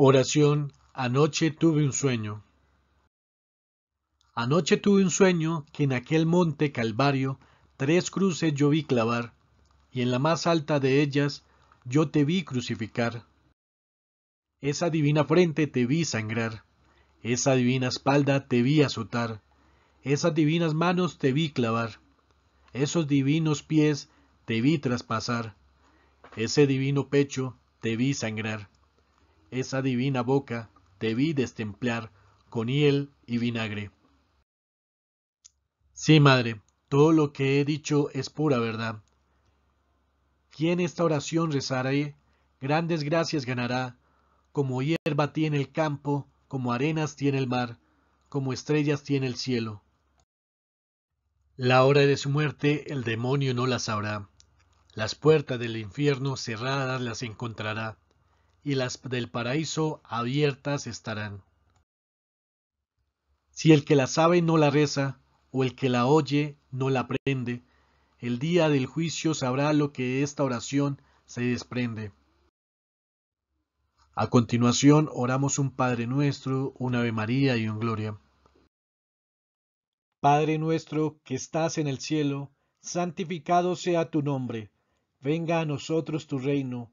Oración. Anoche tuve un sueño. Anoche tuve un sueño que en aquel monte Calvario tres cruces yo vi clavar, y en la más alta de ellas yo te vi crucificar. Esa divina frente te vi sangrar, esa divina espalda te vi azotar, esas divinas manos te vi clavar, esos divinos pies te vi traspasar, ese divino pecho te vi sangrar esa divina boca te vi destemplar con hiel y vinagre. Sí, madre, todo lo que he dicho es pura verdad. Quien esta oración rezare, grandes gracias ganará, como hierba tiene el campo, como arenas tiene el mar, como estrellas tiene el cielo. La hora de su muerte el demonio no las sabrá. Las puertas del infierno cerradas las encontrará y las del paraíso abiertas estarán. Si el que la sabe no la reza, o el que la oye no la aprende, el día del juicio sabrá lo que esta oración se desprende. A continuación oramos un Padre nuestro, un Ave María y un Gloria. Padre nuestro que estás en el cielo, santificado sea tu nombre, venga a nosotros tu reino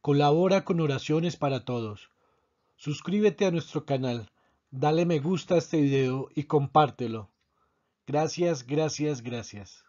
Colabora con Oraciones para Todos. Suscríbete a nuestro canal, dale me gusta a este video y compártelo. Gracias, gracias, gracias.